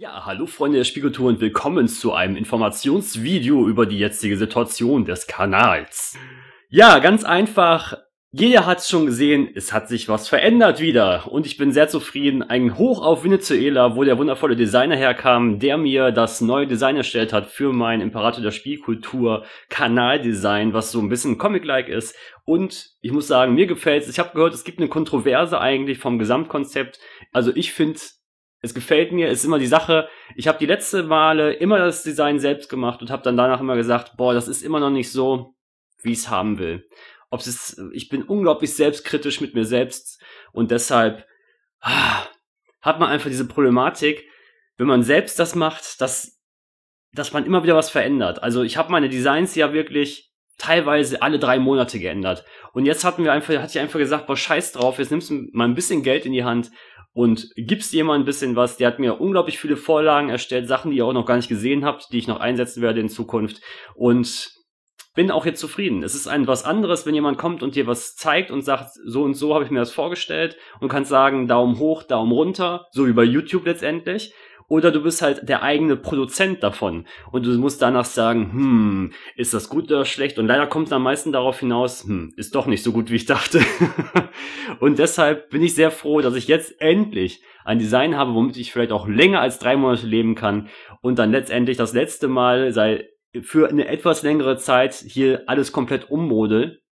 Ja, hallo Freunde der Spiegeltour und willkommen zu einem Informationsvideo über die jetzige Situation des Kanals. Ja, ganz einfach. Jeder hat es schon gesehen, es hat sich was verändert wieder und ich bin sehr zufrieden. Ein Hoch auf Venezuela, wo der wundervolle Designer herkam, der mir das neue Design erstellt hat für mein Imperator der Spielkultur Kanaldesign, was so ein bisschen Comic-like ist. Und ich muss sagen, mir gefällt's. Ich habe gehört, es gibt eine Kontroverse eigentlich vom Gesamtkonzept. Also ich finde es gefällt mir, ist immer die Sache. Ich habe die letzte Male immer das Design selbst gemacht und habe dann danach immer gesagt, boah, das ist immer noch nicht so, wie ich es haben will. Ob es ich bin unglaublich selbstkritisch mit mir selbst und deshalb ah, hat man einfach diese Problematik, wenn man selbst das macht, dass dass man immer wieder was verändert. Also ich habe meine Designs ja wirklich teilweise alle drei Monate geändert. Und jetzt hatten wir einfach, hatte ich einfach gesagt, boah, scheiß drauf, jetzt nimmst du mal ein bisschen Geld in die Hand und gibst jemand ein bisschen was. Der hat mir unglaublich viele Vorlagen erstellt, Sachen, die ihr auch noch gar nicht gesehen habt, die ich noch einsetzen werde in Zukunft. Und bin auch jetzt zufrieden. Es ist ein was anderes, wenn jemand kommt und dir was zeigt und sagt, so und so habe ich mir das vorgestellt und kannst sagen, Daumen hoch, Daumen runter, so wie bei YouTube letztendlich oder du bist halt der eigene Produzent davon und du musst danach sagen, hm, ist das gut oder schlecht? Und leider kommt es am meisten darauf hinaus, hm, ist doch nicht so gut, wie ich dachte. und deshalb bin ich sehr froh, dass ich jetzt endlich ein Design habe, womit ich vielleicht auch länger als drei Monate leben kann und dann letztendlich das letzte Mal sei für eine etwas längere Zeit hier alles komplett ummodel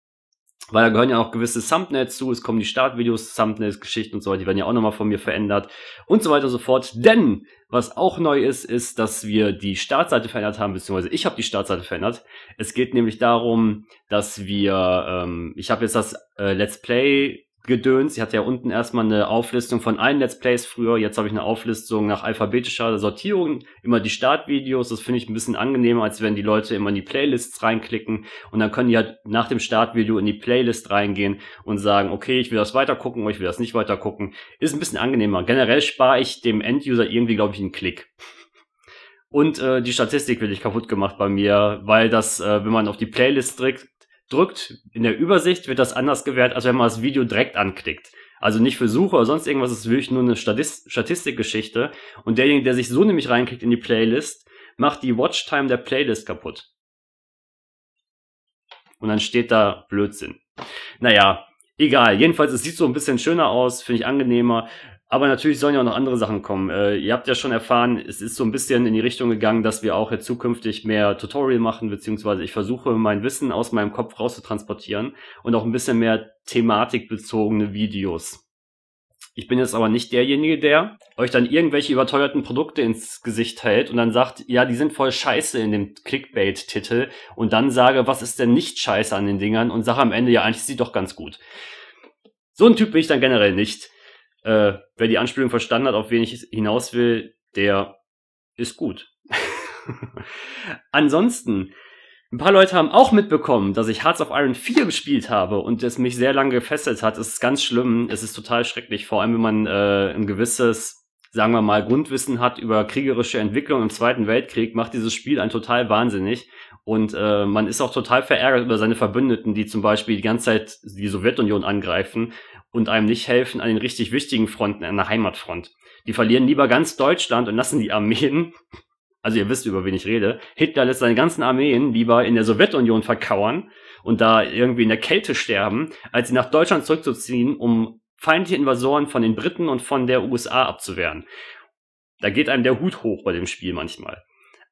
weil da gehören ja auch gewisse Thumbnails zu, es kommen die Startvideos, Thumbnails, Geschichten und so weiter, die werden ja auch nochmal von mir verändert und so weiter und so fort. Denn was auch neu ist, ist, dass wir die Startseite verändert haben, beziehungsweise ich habe die Startseite verändert. Es geht nämlich darum, dass wir, ähm, ich habe jetzt das äh, Let's Play Gedöns. Ich hatte ja unten erstmal eine Auflistung von allen Let's Plays früher. Jetzt habe ich eine Auflistung nach alphabetischer Sortierung. Immer die Startvideos. Das finde ich ein bisschen angenehmer, als wenn die Leute immer in die Playlists reinklicken. Und dann können die halt nach dem Startvideo in die Playlist reingehen und sagen, okay, ich will das weitergucken oder ich will das nicht weitergucken. Ist ein bisschen angenehmer. Generell spare ich dem Enduser irgendwie, glaube ich, einen Klick. Und äh, die Statistik wird ich kaputt gemacht bei mir, weil das, äh, wenn man auf die Playlist drückt, drückt, in der Übersicht wird das anders gewährt, als wenn man das Video direkt anklickt. Also nicht für Suche oder sonst irgendwas, es ist wirklich nur eine Statistikgeschichte. Und derjenige, der sich so nämlich reinklickt in die Playlist, macht die Watchtime der Playlist kaputt. Und dann steht da Blödsinn. Naja, egal. Jedenfalls, es sieht so ein bisschen schöner aus, finde ich angenehmer. Aber natürlich sollen ja auch noch andere Sachen kommen. Äh, ihr habt ja schon erfahren, es ist so ein bisschen in die Richtung gegangen, dass wir auch jetzt zukünftig mehr Tutorial machen, beziehungsweise ich versuche, mein Wissen aus meinem Kopf rauszutransportieren und auch ein bisschen mehr thematikbezogene Videos. Ich bin jetzt aber nicht derjenige, der euch dann irgendwelche überteuerten Produkte ins Gesicht hält und dann sagt, ja, die sind voll scheiße in dem Clickbait-Titel und dann sage, was ist denn nicht scheiße an den Dingern und sage am Ende, ja, eigentlich ist die doch ganz gut. So ein Typ bin ich dann generell nicht äh, wer die Anspielung verstanden hat, auf wen ich hinaus will, der ist gut. Ansonsten, ein paar Leute haben auch mitbekommen, dass ich Hearts of Iron 4 gespielt habe und es mich sehr lange gefesselt hat. Es ist ganz schlimm, es ist total schrecklich, vor allem wenn man äh, ein gewisses sagen wir mal, Grundwissen hat über kriegerische Entwicklung im Zweiten Weltkrieg, macht dieses Spiel einen total wahnsinnig. Und äh, man ist auch total verärgert über seine Verbündeten, die zum Beispiel die ganze Zeit die Sowjetunion angreifen und einem nicht helfen an den richtig wichtigen Fronten, an der Heimatfront. Die verlieren lieber ganz Deutschland und lassen die Armeen, also ihr wisst, über wen ich rede, Hitler lässt seine ganzen Armeen lieber in der Sowjetunion verkauern und da irgendwie in der Kälte sterben, als sie nach Deutschland zurückzuziehen, um feindliche Invasoren von den Briten und von der USA abzuwehren. Da geht einem der Hut hoch bei dem Spiel manchmal.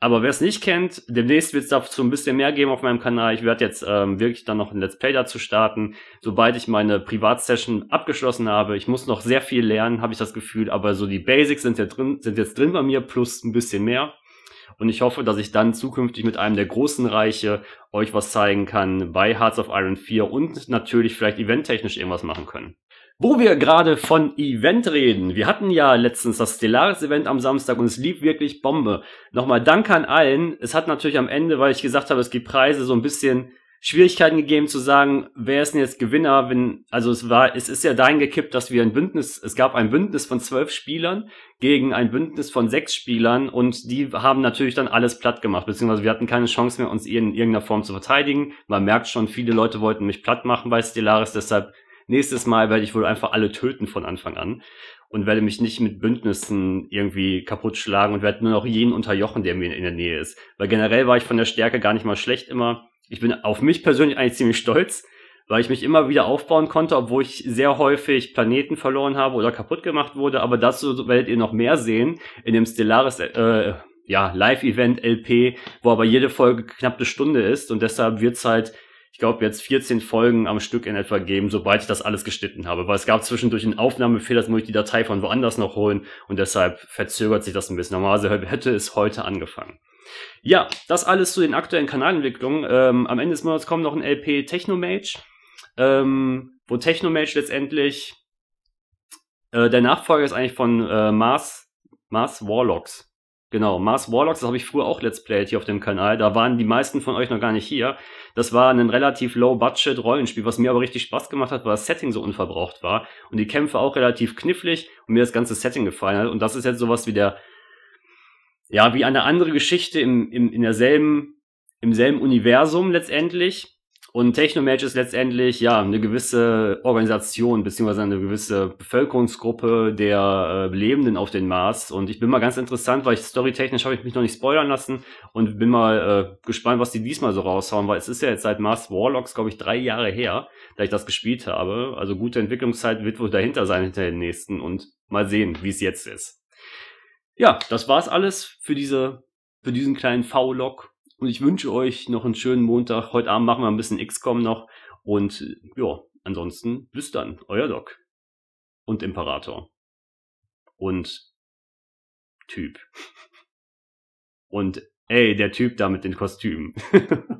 Aber wer es nicht kennt, demnächst wird es dazu ein bisschen mehr geben auf meinem Kanal. Ich werde jetzt ähm, wirklich dann noch ein Let's Play dazu starten, sobald ich meine Privatsession abgeschlossen habe. Ich muss noch sehr viel lernen, habe ich das Gefühl, aber so die Basics sind, ja drin, sind jetzt drin bei mir, plus ein bisschen mehr. Und ich hoffe, dass ich dann zukünftig mit einem der großen Reiche euch was zeigen kann bei Hearts of Iron 4 und natürlich vielleicht eventtechnisch irgendwas machen können. Wo wir gerade von Event reden. Wir hatten ja letztens das Stellaris-Event am Samstag und es lief wirklich Bombe. Nochmal danke an allen. Es hat natürlich am Ende, weil ich gesagt habe, es gibt Preise, so ein bisschen Schwierigkeiten gegeben zu sagen, wer ist denn jetzt Gewinner, wenn, also es war, es ist ja dahin gekippt, dass wir ein Bündnis, es gab ein Bündnis von zwölf Spielern gegen ein Bündnis von sechs Spielern und die haben natürlich dann alles platt gemacht, beziehungsweise wir hatten keine Chance mehr, uns in irgendeiner Form zu verteidigen. Man merkt schon, viele Leute wollten mich platt machen bei Stellaris, deshalb nächstes Mal werde ich wohl einfach alle töten von Anfang an und werde mich nicht mit Bündnissen irgendwie kaputt schlagen und werde nur noch jeden unterjochen, der mir in der Nähe ist. Weil generell war ich von der Stärke gar nicht mal schlecht immer. Ich bin auf mich persönlich eigentlich ziemlich stolz, weil ich mich immer wieder aufbauen konnte, obwohl ich sehr häufig Planeten verloren habe oder kaputt gemacht wurde. Aber dazu werdet ihr noch mehr sehen in dem Stellaris äh, ja, Live-Event LP, wo aber jede Folge knapp eine Stunde ist und deshalb wird es halt ich glaube, jetzt 14 Folgen am Stück in etwa geben, sobald ich das alles geschnitten habe. Weil es gab zwischendurch einen Aufnahmefehler, das muss ich die Datei von woanders noch holen und deshalb verzögert sich das ein bisschen. Normalerweise hätte es heute angefangen. Ja, das alles zu den aktuellen Kanalentwicklungen. Ähm, am Ende des Monats kommt noch ein LP Technomage, ähm, wo Technomage letztendlich äh, der Nachfolger ist eigentlich von äh, Mars, Mars Warlocks. Genau, Mars Warlocks, das habe ich früher auch Let's Played hier auf dem Kanal. Da waren die meisten von euch noch gar nicht hier. Das war ein relativ low-budget Rollenspiel, was mir aber richtig Spaß gemacht hat, weil das Setting so unverbraucht war und die Kämpfe auch relativ knifflig und mir das ganze Setting gefallen hat. Und das ist jetzt sowas wie der, ja, wie eine andere Geschichte im, im, in derselben, im selben Universum letztendlich, und Technomatch ist letztendlich ja eine gewisse Organisation beziehungsweise eine gewisse Bevölkerungsgruppe der äh, Lebenden auf den Mars. Und ich bin mal ganz interessant, weil ich storytechnisch habe ich mich noch nicht spoilern lassen und bin mal äh, gespannt, was die diesmal so raushauen, weil es ist ja jetzt seit Mars Warlocks, glaube ich, drei Jahre her, da ich das gespielt habe. Also gute Entwicklungszeit wird wohl dahinter sein hinter den nächsten und mal sehen, wie es jetzt ist. Ja, das war's alles für diese für diesen kleinen V-Log und ich wünsche euch noch einen schönen Montag. Heute Abend machen wir ein bisschen XCOM noch. Und ja, ansonsten bis dann. Euer Doc. Und Imperator. Und Typ. Und ey, der Typ da mit den Kostümen.